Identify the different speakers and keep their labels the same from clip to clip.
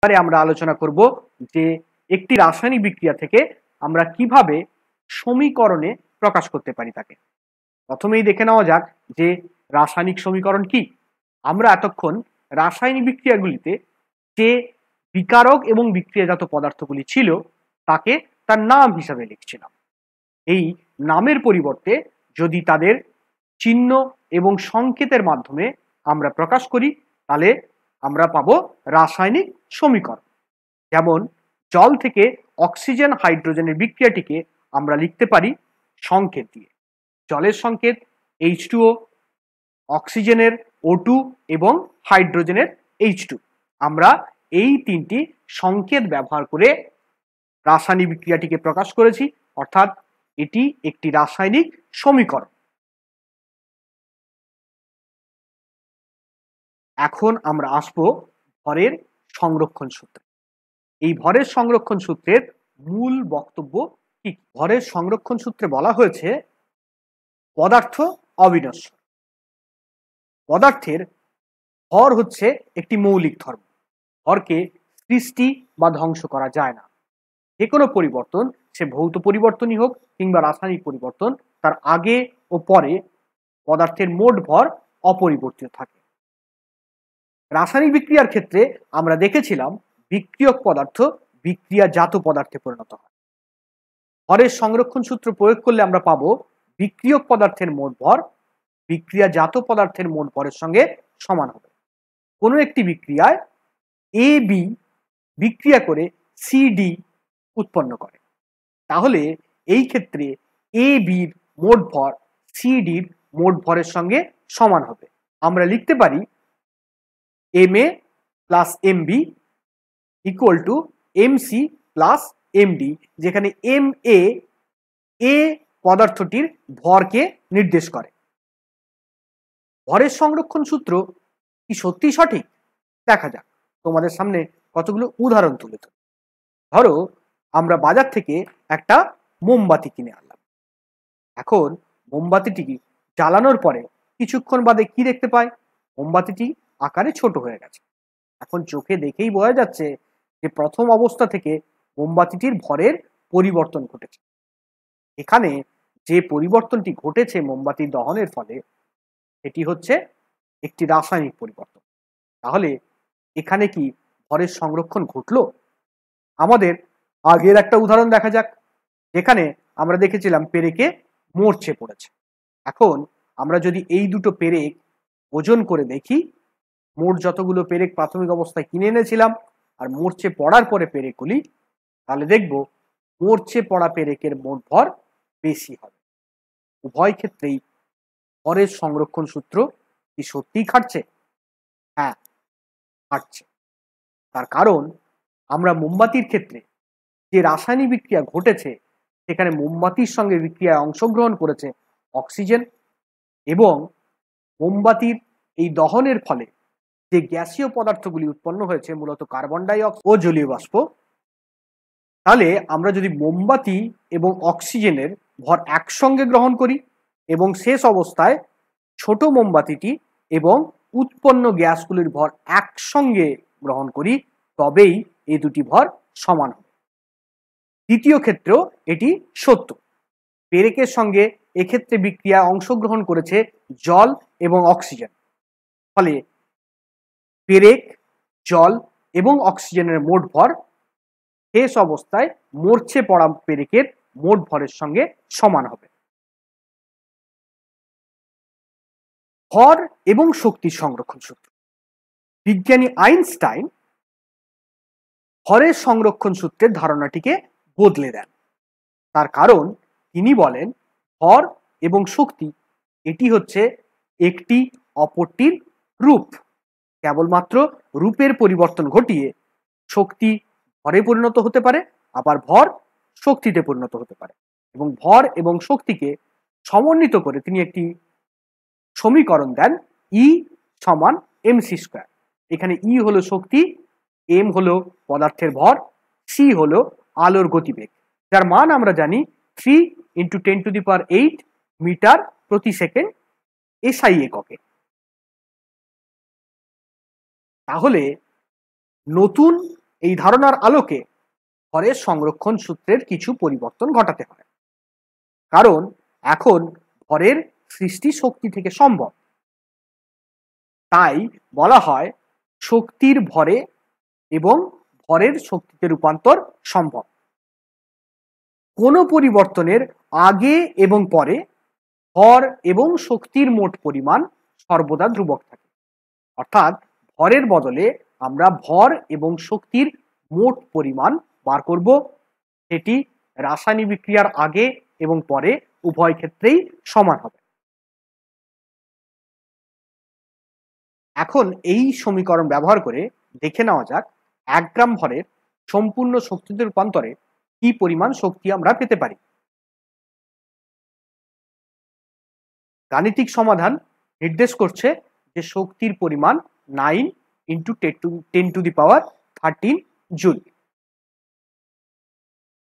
Speaker 1: এবারে আমরা আলোচনা করব যে একটি রাসায়নিক বিক্রিয়া থেকে আমরা কিভাবে সমীকরণে প্রকাশ করতে পারি তাকে প্রথমেই দেখে নেওয়া যাক যে রাসায়নিক সমীকরণ কি আমরা এতক্ষণ রাসায়নিক বিক্রিয়াগুলিতে যে বিকারক এবং বিক্রিয়াজাত পদার্থগুলি ছিল তাকে তার নাম হিসাবে লিখছিলাম এই নামের পরিবর্তে যদি তাদের চিহ্ন এবং সংকেতের মাধ্যমে আমরা প্রকাশ করি তাহলে আমরা পাবো রাসায়নিক সমীকরণ যেমন জল থেকে অক্সিজেন হাইড্রোজেনের বিক্রিয়াটিকে আমরা লিখতে পারি সংকেত দিয়ে জলের সংকেত এইচ অক্সিজেনের ও এবং হাইড্রোজেনের এইচ আমরা এই তিনটি সংকেত ব্যবহার করে রাসায়নিক বিক্রিয়াটিকে প্রকাশ করেছি অর্থাৎ এটি একটি রাসায়নিক সমীকরণ এখন আমরা আসব ভরের সংরক্ষণ সূত্রে এই ভরের সংরক্ষণ সূত্রের মূল বক্তব্য কি ভরের সংরক্ষণ সূত্রে বলা হয়েছে পদার্থ অবিনশ্বর পদার্থের ভর হচ্ছে একটি মৌলিক ধর্ম ভরকে সৃষ্টি বা ধ্বংস করা যায় না যে কোনো পরিবর্তন সে ভৌত পরিবর্তনই হোক কিংবা রাসায়নিক পরিবর্তন তার আগে ও পরে পদার্থের মোট ভর অপরিবর্তিত থাকে রাসায়নিক বিক্রিয়ার ক্ষেত্রে আমরা দেখেছিলাম বিক্রিয়ক পদার্থ বিক্রিয়াজাত পদার্থে পরিণত হয় ভরের সংরক্ষণ সূত্র প্রয়োগ করলে আমরা পাবো বিক্রিয়ক পদার্থের মোট ভর বিক্রিয়াজাত পদার্থের মোট ভরের সঙ্গে সমান হবে কোনো একটি বিক্রিয়ায় এ বি বিক্রিয়া করে সিডি উৎপন্ন করে তাহলে এই ক্ষেত্রে এ বির মোট ভর সিডির মোট ভরের সঙ্গে সমান হবে আমরা লিখতে পারি M A plus M B equal to M C plus MD যেখানে এম এ এ পদার্থটির ভরকে নির্দেশ করে ভরের সংরক্ষণ সূত্র কি সত্যি সঠিক দেখা যাক তোমাদের সামনে কতগুলো উদাহরণ তুলে ধরি ধরো আমরা বাজার থেকে একটা মোমবাতি কিনে আনলাম এখন মোমবাতিটি জ্বালানোর পরে কিছুক্ষণ বাদে কি দেখতে পাই মোমবাতিটি আকারে ছোট হয়ে গেছে এখন চোখে দেখেই বোঝা যাচ্ছে যে প্রথম অবস্থা থেকে মোমবাতিটির ভরের পরিবর্তন ঘটেছে এখানে যে পরিবর্তনটি ঘটেছে মোমবাতি দহনের ফলে এটি হচ্ছে একটি রাসায়নিক পরিবর্তন তাহলে এখানে কি ভরের সংরক্ষণ ঘটল আমাদের আগের একটা উদাহরণ দেখা যাক যেখানে আমরা দেখেছিলাম পেরেকে মরছে পড়েছে এখন আমরা যদি এই দুটো পেরেক ওজন করে দেখি মোট যতগুলো পেরেক প্রাথমিক অবস্থায় কিনে এনেছিলাম আর মোর্চে পড়ার পরে পেরেকগুলি তাহলে দেখব মোর্চে পড়া পেরেকের মোট ভর বেশি হবে উভয় ক্ষেত্রেই ভরের সংরক্ষণ সূত্র কি সত্যিই খাটছে হ্যাঁ খাটছে তার কারণ আমরা মোমবাতির ক্ষেত্রে যে রাসায়নিক বিক্রিয়া ঘটেছে সেখানে মোমবাতির সঙ্গে বিক্রিয়ায় অংশগ্রহণ করেছে অক্সিজেন এবং মোমবাতির এই দহনের ফলে যে গ্যাসীয় পদার্থগুলি উৎপন্ন হয়েছে মূলত কার্বন ডাইঅক্সাইড ও জলীয় বাষ্প তাহলে আমরা যদি মোমবাতি এবং অক্সিজেনের ভর একসঙ্গে গ্রহণ করি এবং শেষ অবস্থায় ছোট মোমবাতিটি এবং উৎপন্ন গ্যাসগুলির ভর একসঙ্গে গ্রহণ করি তবেই এই দুটি ভর সমান হবে দ্বিতীয় ক্ষেত্রেও এটি সত্য পেরেকের সঙ্গে এক্ষেত্রে বিক্রিয়া অংশগ্রহণ করেছে জল এবং অক্সিজেন ফলে পেরেক জল এবং অক্সিজেনের মোট ভর শেষ অবস্থায় মরছে পড়া পেরেকের মোট ভরের সঙ্গে সমান হবে ভর এবং শক্তি সংরক্ষণ সূত্র বিজ্ঞানী আইনস্টাইন ভরের সংরক্ষণ সূত্রের ধারণাটিকে বদলে দেন তার কারণ তিনি বলেন ভর এবং শক্তি এটি হচ্ছে একটি অপরটির রূপ কেবলমাত্র রূপের পরিবর্তন ঘটিয়ে শক্তি ভরে পরিণত হতে পারে আবার ভর শক্তিতে পরিণত হতে পারে এবং ভর এবং শক্তিকে সমন্বিত করে তিনি একটি সমীকরণ দেন ই e সমান এম সি স্কোয়ার এখানে ই e হলো শক্তি এম হলো পদার্থের ভর সি হলো আলোর গতিবেগ যার মান আমরা জানি three into ten to the power eight metre প্রতি সেকেন্ড এসআই এককে তাহলে নতুন এই ধারণার আলোকে ঘরের সংরক্ষণ সূত্রের কিছু পরিবর্তন ঘটাতে হয় কারণ এখন ঘরের সৃষ্টি শক্তি থেকে সম্ভব তাই বলা হয় শক্তির ভরে এবং ভরের শক্তিতে রূপান্তর সম্ভব কোনো পরিবর্তনের আগে এবং পরে ভর এবং শক্তির মোট পরিমাণ সর্বদা ধ্রুবক থাকে অর্থাৎ ভরের বদলে আমরা ভর এবং শক্তির মোট পরিমাণ বার করব সেটি রাসায়নিক বিক্রিয়ার আগে এবং পরে উভয় ক্ষেত্রেই সমান হবে এখন এই সমীকরণ ব্যবহার করে দেখে নেওয়া যাক এক গ্রাম ভরের সম্পূর্ণ শক্তিতে রূপান্তরে কি পরিমাণ শক্তি আমরা পেতে পারি গাণিতিক সমাধান নির্দেশ করছে যে শক্তির পরিমাণ nine into ten to 10 to the power 13 joule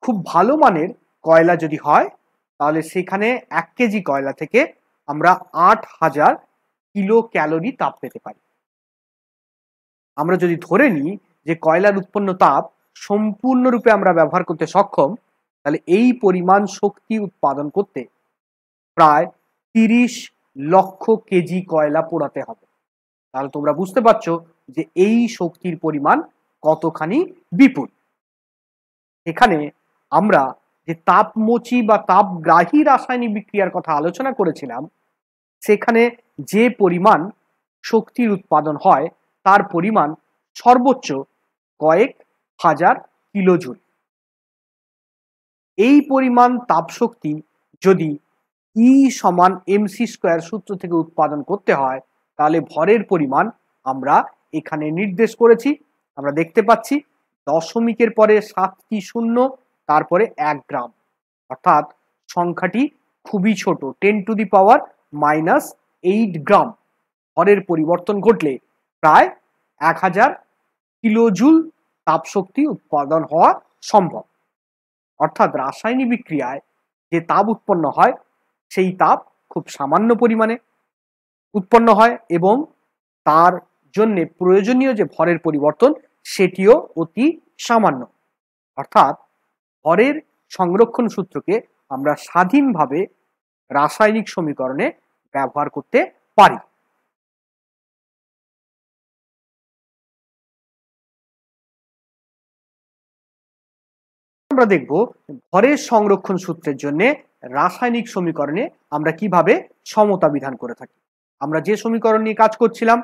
Speaker 1: খুব ভালো মানের কয়লা যদি হয় তাহলে সেখানে এক কেজি কয়লা থেকে আমরা আট হাজার কিলো ক্যালোরি তাপ পেতে পারি আমরা যদি ধরে নিই যে কয়লার উৎপন্ন তাপ সম্পূর্ণরূপে আমরা ব্যবহার করতে সক্ষম তাহলে এই পরিমাণ শক্তি উৎপাদন করতে প্রায় তিরিশ লক্ষ কেজি কয়লা পোড়াতে হবে তাহলে তোমরা বুঝতে পারছো যে এই শক্তির পরিমাণ কতখানি বিপুল এখানে আমরা যে তাপমোচী বা তাপগ্রাহী রাসায়নিক বিক্রিয়ার কথা আলোচনা করেছিলাম সেখানে যে পরিমাণ শক্তির উৎপাদন হয় তার পরিমাণ সর্বোচ্চ কয়েক হাজার কিলোজুল এই পরিমাণ তাপশক্তি যদি ই e সমান এমসি স্কোয়ার সূত্র থেকে উৎপাদন করতে হয় তাহলে ভরের পরিমাণ আমরা এখানে নির্দেশ করেছি আমরা দেখতে পাচ্ছি দশমিকের পরে সাতটি শূন্য তারপরে এক গ্রাম অর্থাৎ সংখ্যাটি খুবই ছোট ten to the power minus eight gram ভরের পরিবর্তন ঘটলে প্রায় এক হাজার কিলোজুল তাপশক্তি উৎপাদন হওয়া সম্ভব অর্থাৎ রাসায়নিক বিক্রিয়ায় যে তাপ উৎপন্ন হয় সেই তাপ খুব সামান্য পরিমাণে উৎপন্ন হয় এবং তার জন্যে প্রয়োজনীয় যে ভরের পরিবর্তন সেটিও অতি সামান্য অর্থাৎ ভরের সংরক্ষণ সূত্রকে আমরা স্বাধীনভাবে রাসায়নিক সমীকরণে ব্যবহার করতে পারি আমরা দেখব ভরের সংরক্ষণ সূত্রের জন্য রাসায়নিক সমীকরণে আমরা কিভাবে সমতা বিধান করে থাকি আমরা যে সমীকরণ নিয়ে কাজ করছিলাম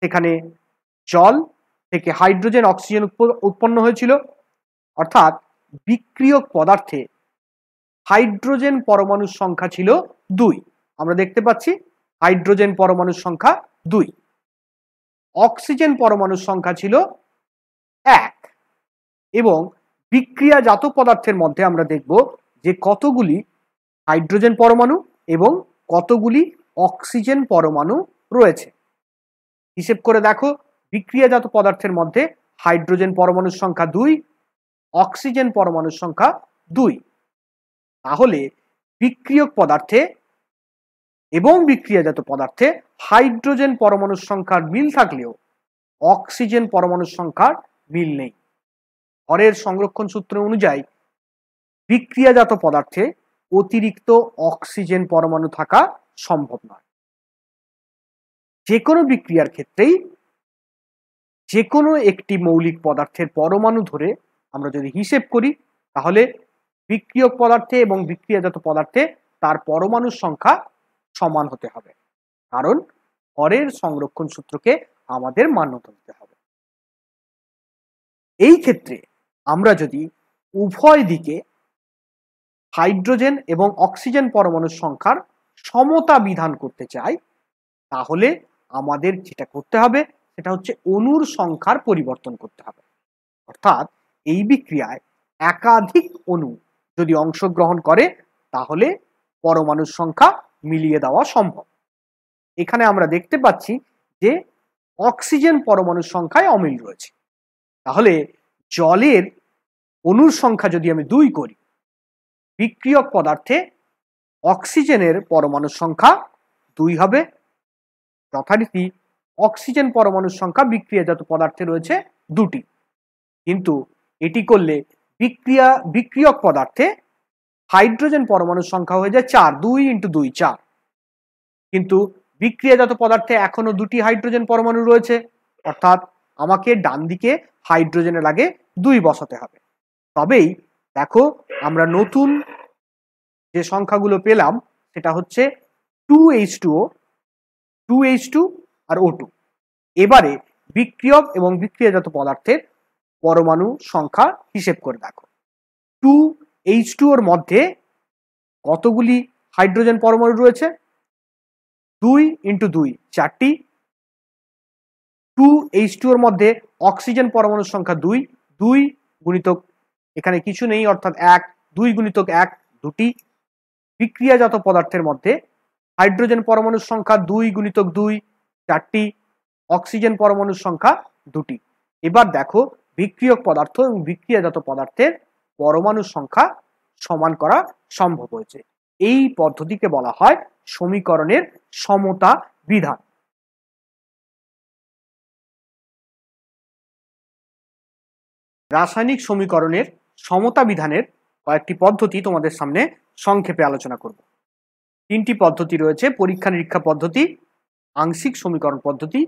Speaker 1: সেখানে জল থেকে হাইড্রোজেন অক্সিজেন উৎপন্ন হয়েছিল অর্থাৎ বিক্রিয়ক পদার্থে হাইড্রোজেন পরমাণুর সংখ্যা ছিল দুই আমরা দেখতে পাচ্ছি হাইড্রোজেন পরমাণুর সংখ্যা দুই অক্সিজেন পরমাণুর সংখ্যা ছিল এক এবং বিক্রিয়াজাত পদার্থের মধ্যে আমরা দেখব যে কতগুলি হাইড্রোজেন পরমাণু এবং কতগুলি অক্সিজেন পরমাণু রয়েছে হিসেব করে দেখো বিক্রিয়াজাত পদার্থের মধ্যে হাইড্রোজেন পরমাণুর সংখ্যা দুই অক্সিজেন পরমাণুর সংখ্যা দুই তাহলে বিক্রিয়ক পদার্থে এবং বিক্রিয়াজাত পদার্থে হাইড্রোজেন পরমাণুর সংখ্যার মিল থাকলেও অক্সিজেন পরমাণুর সংখ্যার মিল নেই ঘরের সংরক্ষণ সূত্র অনুযায়ী বিক্রিয়াজাত পদার্থে অতিরিক্ত অক্সিজেন পরমাণু থাকা সম্ভব নয় যে কোনো বিক্রিয়ার ক্ষেত্রেই যে কোনো একটি মৌলিক পদার্থের পরমাণু ধরে আমরা যদি হিসেব করি তাহলে বিক্রিয়ক পদার্থে এবং বিক্রিয়াজাত পদার্থে তার পরমাণুর সংখ্যা সমান হতে হবে কারণ হরের সংরক্ষণ সূত্রকে আমাদের মান্যতা দিতে হবে এই ক্ষেত্রে আমরা যদি উভয় দিকে হাইড্রোজেন এবং অক্সিজেন পরমাণুর সংখ্যার সমতা বিধান করতে চাই তাহলে আমাদের যেটা করতে হবে সেটা হচ্ছে অণুর সংখ্যার পরিবর্তন করতে হবে অর্থাৎ এই বিক্রিয়ায় একাধিক অণু যদি অংশগ্রহণ করে তাহলে পরমাণুর সংখ্যা মিলিয়ে দেওয়া সম্ভব এখানে আমরা দেখতে পাচ্ছি যে অক্সিজেন পরমাণুর সংখ্যায় অমিল রয়েছে তাহলে জলের অণুর সংখ্যা যদি আমি দুই করি বিক্রিয়ক পদার্থে অক্সিজেনের পরমাণুর সংখ্যা দুই হবে যথারীতি অক্সিজেন পরমাণুর সংখ্যা বিক্রিয়াজাত পদার্থে রয়েছে দুটি কিন্তু এটি করলে বিক্রিয়া বিক্রিয়ক পদার্থে হাইড্রোজেন পরমাণুর সংখ্যা হয়ে যায় চার দুই ইন্টু দুই চার কিন্তু বিক্রিয়াজাত পদার্থে এখনো দুটি হাইড্রোজেন পরমাণু রয়েছে অর্থাৎ আমাকে ডান দিকে হাইড্রোজেনের আগে দুই বসাতে হবে তবেই দেখো আমরা নতুন যে সংখ্যাগুলো পেলাম সেটা হচ্ছে two H two O two H two আর ও টু এবারে বিক্রিয়ক এবং বিক্রিয়াজাত পদার্থের পরমাণু সংখ্যা হিসেব করে দেখো টু এইচ টু ওর মধ্যে কতগুলি হাইড্রোজেন পরমাণু রয়েছে দুই ইন্টু দুই চারটি টু এইচ টু ওর মধ্যে অক্সিজেন পরমাণুর সংখ্যা দুই দুই গুণিতক এখানে কিছু নেই অর্থাৎ এক দুই গুণিতক এক দুটি বিক্রিয়াজাত পদার্থের মধ্যে হাইড্রোজেন পরমাণুর সংখ্যা দুই গুণিতক দুই চারটি অক্সিজেন পরমাণুর সংখ্যা দুটি এবার দেখো বিক্রিয়ক পদার্থ এবং বিক্রিয়াজাত পদার্থের পরমাণুর সংখ্যা সমান করা সম্ভব হয়েছে এই পদ্ধতিকে বলা হয় সমীকরণের সমতা বিধান রাসায়নিক সমীকরণের সমতা বিধানের কয়েকটি পদ্ধতি তোমাদের সামনে সংক্ষেপে আলোচনা করব তিনটি পদ্ধতি রয়েছে পরীক্ষা নিরীক্ষা পদ্ধতি আংশিক সমীকরণ পদ্ধতি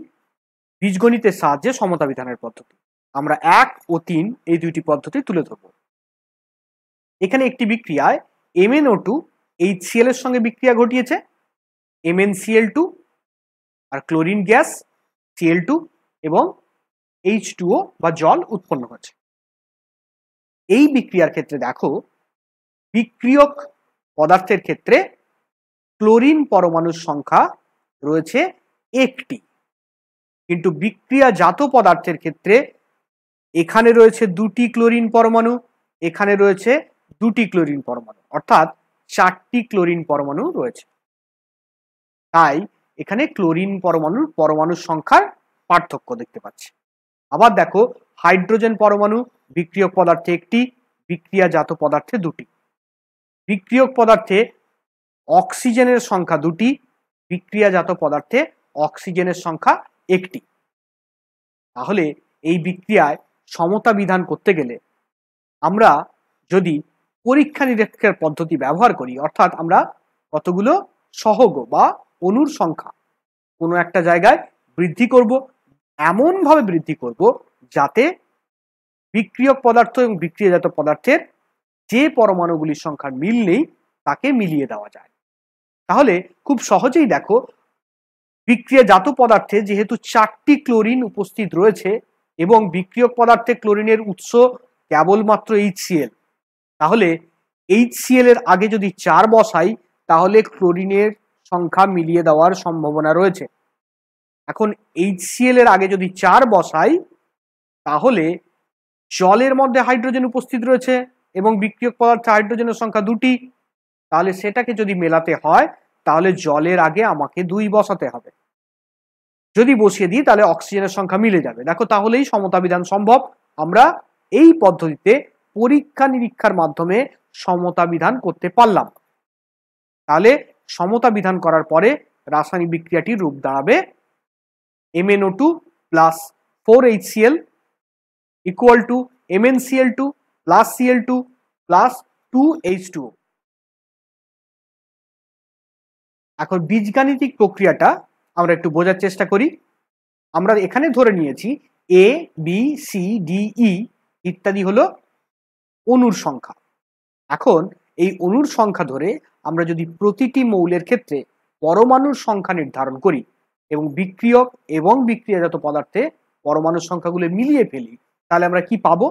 Speaker 1: বীজগণিতের সাহায্যে সমতা বিধানের পদ্ধতি আমরা এক ও তিন এই দুইটি পদ্ধতি তুলে ধরব এখানে একটি বিক্রিয়ায় এমএনও টু এইচসিএল এর সঙ্গে বিক্রিয়া ঘটিয়েছে এমএনসিএল টু আর ক্লোরিন গ্যাস সিএল টু এবং এইচ টুও বা জল উৎপন্ন হয়েছে এই বিক্রিয়ার ক্ষেত্রে দেখো বিক্রিয়ক পদার্থের ক্ষেত্রে ক্লোরিন পরমাণুর সংখ্যা রয়েছে একটি কিন্তু বিক্রিয়াজাত পদার্থের ক্ষেত্রে এখানে রয়েছে দুটি ক্লোরিন পরমাণু এখানে রয়েছে দুটি ক্লোরিন পরমাণু অর্থাৎ চারটি ক্লোরিন পরমাণু রয়েছে তাই এখানে ক্লোরিন পরমাণুর পরমাণুর সংখ্যার পার্থক্য দেখতে পাচ্ছি আবার দেখো হাইড্রোজেন পরমাণু বিক্রিয়ক পদার্থে একটি বিক্রিয়াজাত পদার্থে দুটি বিক্রিয়ক পদার্থে অক্সিজেনের সংখ্যা দুটি বিক্রিয়াজাত পদার্থে অক্সিজেনের সংখ্যা একটি তাহলে এই বিক্রিয়ায় সমতা বিধান করতে গেলে আমরা যদি পরীক্ষা নিরীক্ষার পদ্ধতি ব্যবহার করি অর্থাৎ আমরা কতগুলো সহগ বা অনুর সংখ্যা কোনো একটা জায়গায় বৃদ্ধি করব এমনভাবে বৃদ্ধি করব যাতে বিক্রিয়ক পদার্থ এবং বিক্রিয়াজাত পদার্থের যে পরমাণুগুলির সংখ্যার মিল নেই তাকে মিলিয়ে দেওয়া যায় তাহলে খুব সহজেই দেখো বিক্রিয়াজাত পদার্থে যেহেতু চারটি ক্লোরিন উপস্থিত রয়েছে এবং বিক্রিয়ক পদার্থে ক্লোরিনের উৎস কেবলমাত্র এইচসিএল তাহলে এইচসিএল এর আগে যদি চার বসাই তাহলে ক্লোরিনের সংখ্যা মিলিয়ে দেওয়ার সম্ভাবনা রয়েছে এখন এইচসিএল এর আগে যদি চার বসাই তাহলে জলের মধ্যে হাইড্রোজেন উপস্থিত রয়েছে এবং বিক্রিয়ক পদার্থ হাইড্রোজেনের সংখ্যা দুটি তাহলে সেটাকে যদি মেলাতে হয় তাহলে জলের আগে আমাকে দুই বসাতে হবে যদি বসিয়ে দিই তাহলে অক্সিজেনের সংখ্যা মিলে যাবে দেখো তাহলেই সমতা বিধান সম্ভব আমরা এই পদ্ধতিতে পরীক্ষা নিরীক্ষার মাধ্যমে সমতা বিধান করতে পারলাম তাহলে সমতা বিধান করার পরে রাসায়নিক বিক্রিয়াটি রূপ দাঁড়াবে M N O two plus four H C L equal to M N C L two plus Cl2 plus 2H2 এখন বীজগাণিতিক প্রক্রিয়াটা আমরা একটু বোঝার চেষ্টা করি আমরা এখানে ধরে নিয়েছি A B C D E ইত্যাদি হলো অনুর সংখ্যা এখন এই অনুর সংখ্যা ধরে আমরা যদি প্রতিটি মৌলের ক্ষেত্রে পরমাণুর সংখ্যা নির্ধারণ করি এবং বিক্রিয়ক এবং বিক্রিয়াজাত পদার্থে পরমাণুর সংখ্যাগুলো মিলিয়ে ফেলি তাহলে আমরা কি পাবো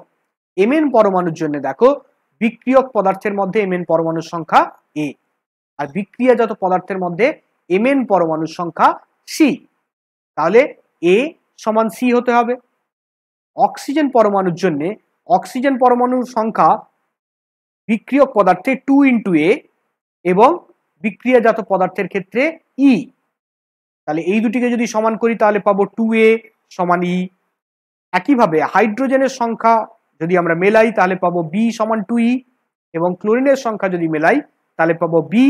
Speaker 1: এমএন পরমাণুর জন্য দেখো বিক্রিয়ক পদার্থের মধ্যে এমএন পরমাণুর সংখ্যা এ আর বিক্রিয়াজাত পদার্থের মধ্যে এমএন পরমাণুর সংখ্যা সি তাহলে এ সমান সি হতে হবে অক্সিজেন পরমাণুর জন্য অক্সিজেন পরমাণুর সংখ্যা বিক্রিয়ক পদার্থে টু ইন্টু এ এবং বিক্রিয়াজাত পদার্থের ক্ষেত্রে ই e। তাহলে এই দুটিকে যদি সমান করি তাহলে পাবো টু এ সমান ই e। একইভাবে হাইড্রোজেনের সংখ্যা যদি আমরা মেলাই তাহলে পাবো বি সমান টু ই e এবং ক্লোরিনের সংখ্যা যদি মেলাই তাহলে পাবো বি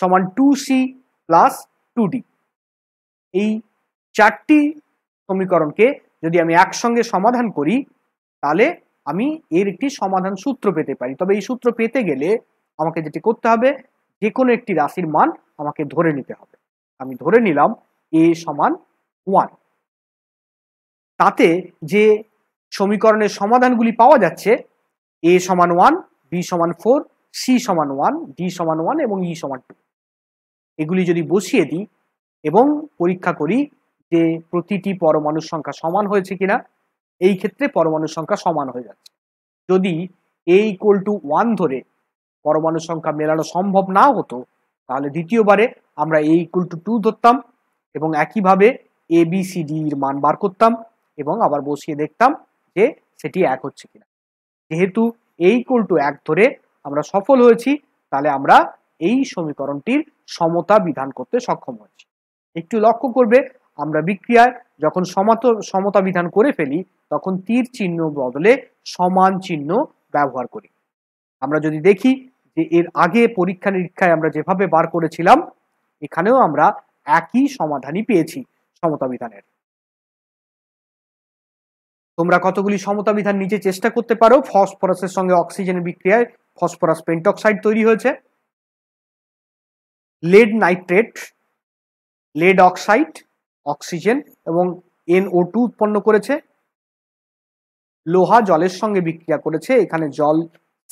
Speaker 1: সমান two C plus two D এই চারটি সমীকরণকে যদি আমি একসঙ্গে সমাধান করি তাহলে আমি এর একটি সমাধান সূত্র পেতে পারি তবে এই সূত্র পেতে গেলে আমাকে যেটি করতে হবে যে কোনো একটি রাশির মান আমাকে ধরে নিতে হবে আমি ধরে নিলাম এ সমান ওয়ান তাতে যে সমীকরণের সমাধানগুলি পাওয়া যাচ্ছে এ সমান ওয়ান বি সমান ফোর সি সমান ওয়ান ডি সমান ওয়ান এবং ই e সমান টু এগুলি যদি বসিয়ে দিই এবং পরীক্ষা করি যে প্রতিটি পরমাণুর সংখ্যা সমান হয়েছে কিনা এই ক্ষেত্রে পরমাণুর সংখ্যা সমান হয়ে যাচ্ছে যদি এ ইকোয়াল টু ওয়ান ধরে পরমাণুর সংখ্যা মেলানো সম্ভব না হতো তাহলে দ্বিতীয়বারে আমরা এ ইকুয়াল টু টু ধরতাম এবং একইভাবে এ বি সি ডি এর মান বার করতাম এবং আবার বসিয়ে দেখতাম যে সেটি এক হচ্ছে কিনা যেহেতু এই কোল্টু এক ধরে আমরা সফল হয়েছি তাহলে আমরা এই সমীকরণটির সমতা বিধান করতে সক্ষম হয়েছি একটু লক্ষ্য করবে আমরা বিক্রিয়ায় যখন সমাত সমতা বিধান করে ফেলি তখন তীর চিহ্ন বদলে সমান চিহ্ন ব্যবহার করি আমরা যদি দেখি যে এর আগে পরীক্ষা নিরীক্ষায় আমরা যেভাবে বার করেছিলাম এখানেও আমরা একই সমাধানই পেয়েছি সমতা বিধানের তোমরা কতগুলি সমতা বিধান নিজে চেষ্টা করতে পারো ফসফরাসের সঙ্গে অক্সিজেনের বিক্রিয়ায় ফসফরাস পেন্টক্সাইড তৈরি হয়েছে lead nitrate lead oxide oxygen এবং এনও টু উৎপন্ন করেছে লোহা জলের সঙ্গে বিক্রিয়া করেছে এখানে জল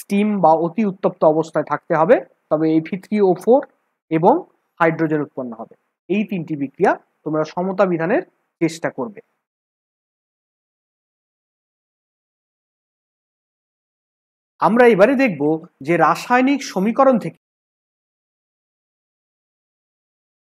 Speaker 1: স্টিম বা অতি উত্তপ্ত অবস্থায় থাকতে হবে তবে এই থ্রি ও ফোর এবং হাইড্রোজেন উৎপন্ন হবে এই তিনটি বিক্রিয়া তোমরা সমতা বিধানের চেষ্টা করবে আমরা এবারে দেখব যে রাসায়নিক সমীকরণ থেকে